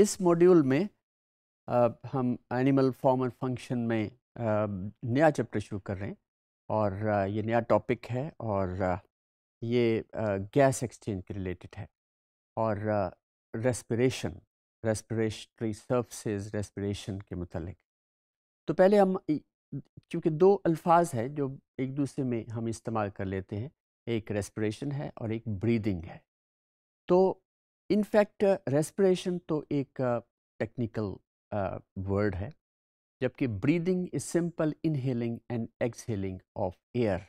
इस मॉड्यूल में आ, हम एनिमल फॉर्म एंड फंक्शन में आ, नया चैप्टर शुरू कर रहे हैं और आ, ये नया टॉपिक है और ये गैस एक्सचेंज के रिलेटेड है और रेस्पिरेशन रेस्पिरेटरी सर्विसेज रेस्पिरेशन के मतलब तो पहले हम क्योंकि दो अल्फाज हैं जो एक दूसरे में हम इस्तेमाल कर लेते हैं एक रेस्पिरेशन है और एक ब्रीदिंग है तो इनफैक्ट रेस्पिरेशन तो एक टेक्निकल वर्ड है जबकि breathing is simple inhaling and exhaling of air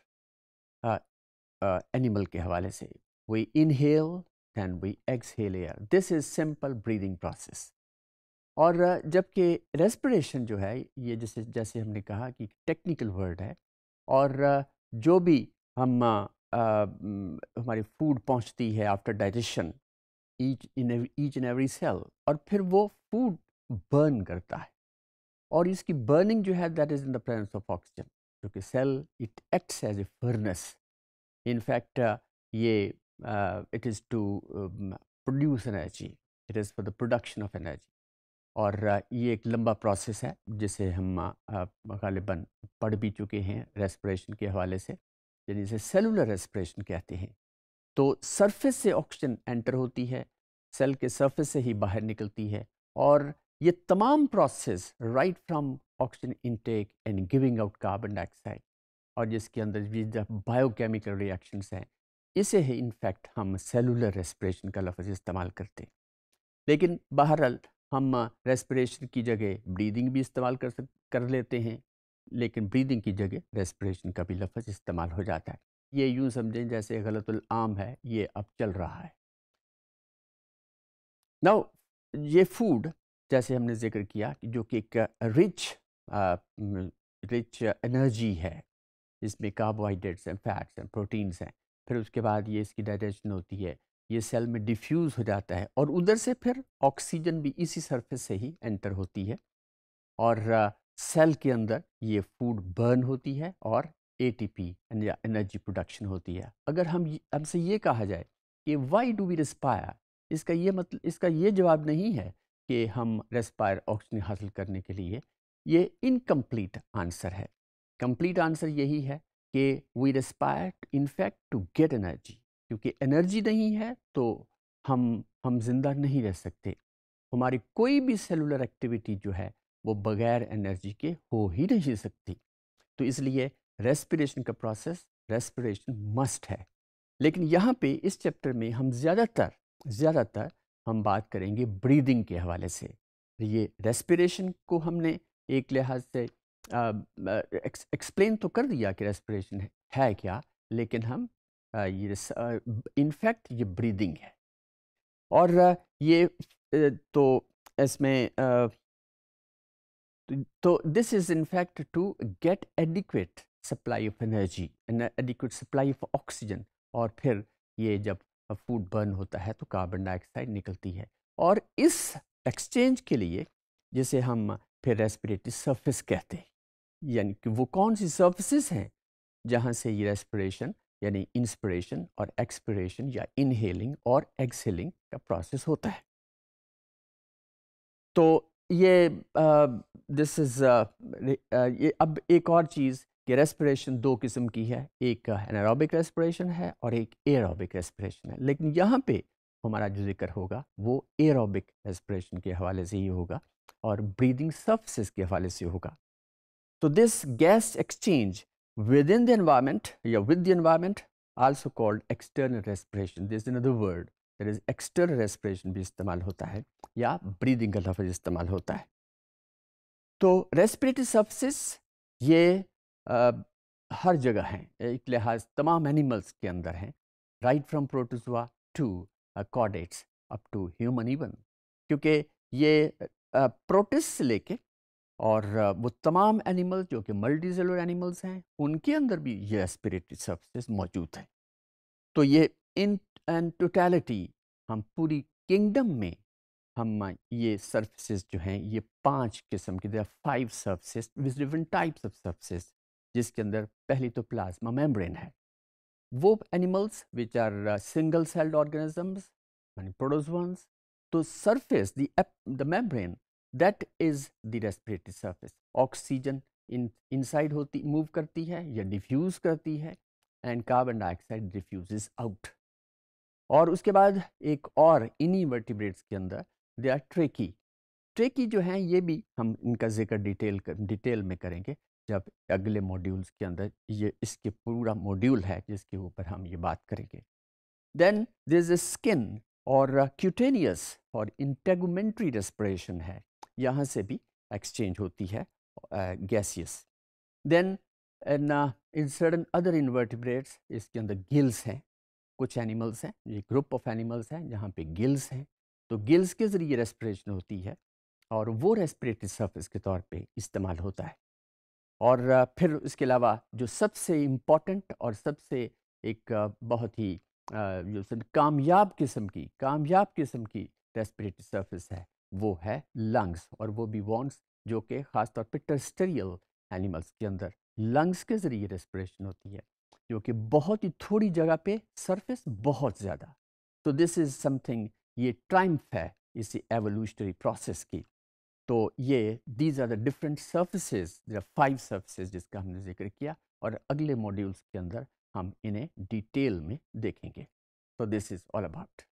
animal के हवाले से we inhale then we exhale air this is simple breathing process और जबकि रेस्पिरेशन जो है ये जैसे जैसे हमने कहा कि टेक्निकल वर्ड है और जो भी हम आ, हमारी फूड पहुंचती है after digestion each in each and every cell और फिर वो फूड बर्न करता है और इसकी बर्निंग जो है that is in the presence of oxygen क्योंकि cell it acts as a furnace in fact ये it is to produce energy it is for the production of energy और uh, ये एक लंबा प्रोसेस है जिसे हम uh, uh, गालिबा uh, पढ़ भी चुके हैं रेस्परेशन के हवाले से यानी इसे सेलुलर रेस्परेशन कहते हैं तो सरफेस से ऑक्सीजन एंटर होती है सेल के सरफेस से ही बाहर निकलती है और ये तमाम process right from oxygen intake and giving out carbon dioxide और जिसके अंदर बायोकेमिकल रिएक्शंस हैं इसे ही इनफैक्ट हम सेलुलर रेस्पिरेशन का लफ्ज़ इस्तेमाल करते हैं लेकिन बहरहाल हम रेस्पिरेशन की जगह ब्रीदिंग भी इस्तेमाल कर सक कर लेते हैं लेकिन ब्रीदिंग की जगह रेस्पिरेशन का भी लफ्ज़ इस्तेमाल हो जाता है ये यूँ समझें जैसे आम है ये अब चल रहा है नाउ ये फूड जैसे हमने जिक्र किया जो कि एक रिच रिच एनर्जी है इसमें कार्बोहाइड्रेट्स हैं फैट्स हैं प्रोटीन्स हैं फिर उसके बाद ये इसकी डाइजेशन होती है ये सेल में डिफ्यूज़ हो जाता है और उधर से फिर ऑक्सीजन भी इसी सरफेस से ही एंटर होती है और सेल के अंदर ये फूड बर्न होती है और एटीपी या एनर्जी प्रोडक्शन होती है अगर हम हमसे ये कहा जाए कि वाई डू वी रेस्पायर इसका ये मतलब इसका ये जवाब नहीं है कि हम रेस्पायर ऑक्सीजन हासिल करने के लिए ये इनकम्प्लीट आंसर है कम्प्लीट आंसर यही है कि we respire in fact to get energy क्योंकि एनर्जी नहीं है तो हम हम जिंदा नहीं रह सकते हमारी कोई भी सेलुलर एक्टिविटी जो है वो बगैर एनर्जी के हो ही नहीं सकती तो इसलिए रेस्पिरेशन का प्रोसेस रेस्पिरेशन मस्ट है लेकिन यहाँ पे इस चैप्टर में हम ज़्यादातर ज़्यादातर हम बात करेंगे ब्रीदिंग के हवाले से ये रेस्पिरेशन को हमने एक लिहाज से एक्सप्लेन तो कर दिया कि रेस्पिरेशन है क्या लेकिन हम ये इनफैक्ट ये ब्रीदिंग है और ये तो इसमें तो this is in fact to get adequate supply of energy adequate supply of oxygen और फिर ये जब फूड बर्न होता है तो कार्बन डाइऑक्साइड निकलती है और इस एक्सचेंज के लिए जिसे हम फिर रेस्पिरेटरी सर्फिस कहते हैं यानी कि वो कौन सी सर्फिस हैं जहाँ से ये रेस्परेशन यानी इंस्पिरेशन और एक्सपिरेशन या इनहेलिंग और एक्सहेलिंग का प्रोसेस होता है तो ये दिस इज़ ये अब एक और चीज़ कि रेस्परेशन दो किस्म की है एक एनारोबिक रेस्परेशन है और एक एरोबिक रेस्परेशन है लेकिन यहाँ पे हमारा जो जिक्र होगा वो एरोबिक रेस्परेशन के हवाले से ही होगा और ब्रीदिंग सर्फसेस के हवाले से होगा तो this gas exchange within the environment या with the environment also called external respiration this in other word there is external respiration भी इस्तेमाल होता है या ब्रीदिंग का लफज इस्तेमाल होता है तो रेस्पिरेटरी सर्फसेस ये हर जगह हैं एक लिहाज तमाम एनिमल्स के अंदर हैं right from protozoa to chordates up to human even क्योंकि ये प्रोटिस से लेके और वो तमाम एनिमल्स जो कि मल्टी एनिमल्स हैं उनके अंदर भी ये एस्पिरेटरी सर्विस मौजूद हैं तो ये इन एंड टोटलिटी हम पूरी किंगडम में हम ये सर्विसेज जो हैं ये पांच किस्म के five surfaces with different types of surfaces जिसके अंदर पहली तो प्लाज्मा मेम्ब्रेन है वो animals which are single celled organisms यानी प्रोडोजोन्स तो surface the membrane that is the respiratory surface oxygen in inside होती मूव करती है या डिफ्यूज़ करती है and carbon dioxide diffuse out और उसके बाद एक और इन्हीं वर्टिब्रेट्स के अंदर दे आर ट्रेकी ट्रेकी जो हैं ये भी हम इनका जिक्र डिटेल कर, डिटेल में करेंगे जब अगले मॉड्यूल्स के अंदर ये इसके पूरा मॉड्यूल है जिसके ऊपर हम ये बात करेंगे देन दिर इज़ स्किन और क्यूटेनियस और इंटेगमेंट्री रेस्परेशन है यहाँ से भी एक्सचेंज होती है gaseous then in certain other invertebrates इसके अंदर गिल्स हैं कुछ एनिमल्स हैं ये ग्रुप ऑफ एनिमल्स हैं जहाँ पे गिल्स हैं तो गिल्स के ज़रिए रेस्परेशन होती है और वो रेस्परेटरी सर्फिस के तौर पे इस्तेमाल होता है और फिर इसके अलावा जो सबसे इम्पॉर्टेंट और सबसे एक बहुत ही जो कामयाब किस्म की कामयाब किस्म की रेस्पिरेटरी सर्फिस है वो है लंग्स और वो भी वॉन्स जो कि ख़ासतौर पर पे टर्स्टरियल एनिमल्स के अंदर लंग्स के ज़रिए रेस्परेशन होती है जो कि बहुत ही थोड़ी जगह पे सरफेस बहुत ज़्यादा तो दिस इज़ समथिंग ये ट्राइम्फ है इसी एवोल्यूशनरी प्रोसेस की तो ये these are the different surfaces five surfaces जिसका हमने जिक्र किया और अगले मॉड्यूल्स के अंदर हम इन्हें डिटेल में देखेंगे तो दिस इज़ ऑल अबाउट